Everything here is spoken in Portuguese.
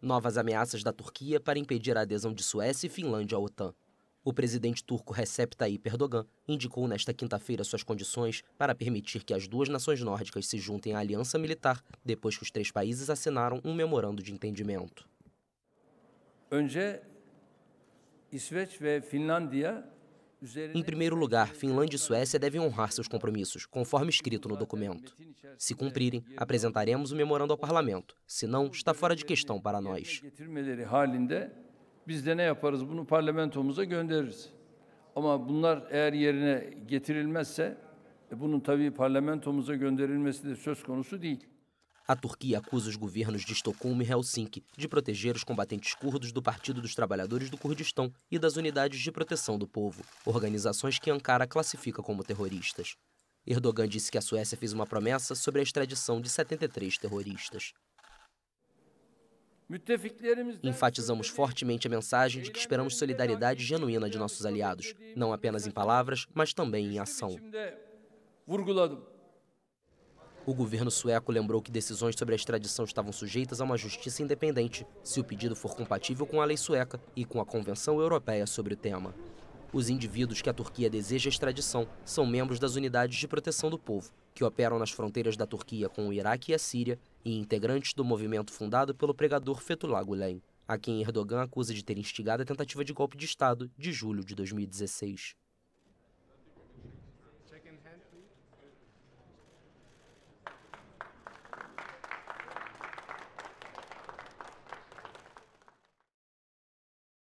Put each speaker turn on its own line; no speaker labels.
Novas ameaças da Turquia para impedir a adesão de Suécia e Finlândia à OTAN. O presidente turco Recep Tayyip Erdogan indicou nesta quinta-feira suas condições para permitir que as duas nações nórdicas se juntem à aliança militar depois que os três países assinaram um memorando de entendimento.
Önce İsveç ve Finlandiya em
primeiro lugar, Finlândia e Suécia devem honrar seus compromissos, conforme escrito no documento. Se cumprirem, apresentaremos o memorando ao parlamento. Se não, está fora de questão para nós.
Biz de ne yaparız bunu parlamentomuza göndeririz. Ama bunlar eğer yerine getirilmezse bunun tabii parlamentomuza gönderilmesi de söz konusu değil.
A Turquia acusa os governos de Estocolmo e Helsinki de proteger os combatentes curdos do Partido dos Trabalhadores do Kurdistão e das Unidades de Proteção do Povo, organizações que Ankara classifica como terroristas. Erdogan disse que a Suécia fez uma promessa sobre a extradição de 73 terroristas. Enfatizamos fortemente a mensagem de que esperamos solidariedade genuína de nossos aliados, não apenas em palavras, mas também em ação. O governo sueco lembrou que decisões sobre a extradição estavam sujeitas a uma justiça independente, se o pedido for compatível com a lei sueca e com a Convenção Europeia sobre o tema. Os indivíduos que a Turquia deseja extradição são membros das unidades de proteção do povo, que operam nas fronteiras da Turquia com o Iraque e a Síria, e integrantes do movimento fundado pelo pregador Fethullah Gulen, a quem Erdogan acusa de ter instigado a tentativa de golpe de Estado de julho de 2016.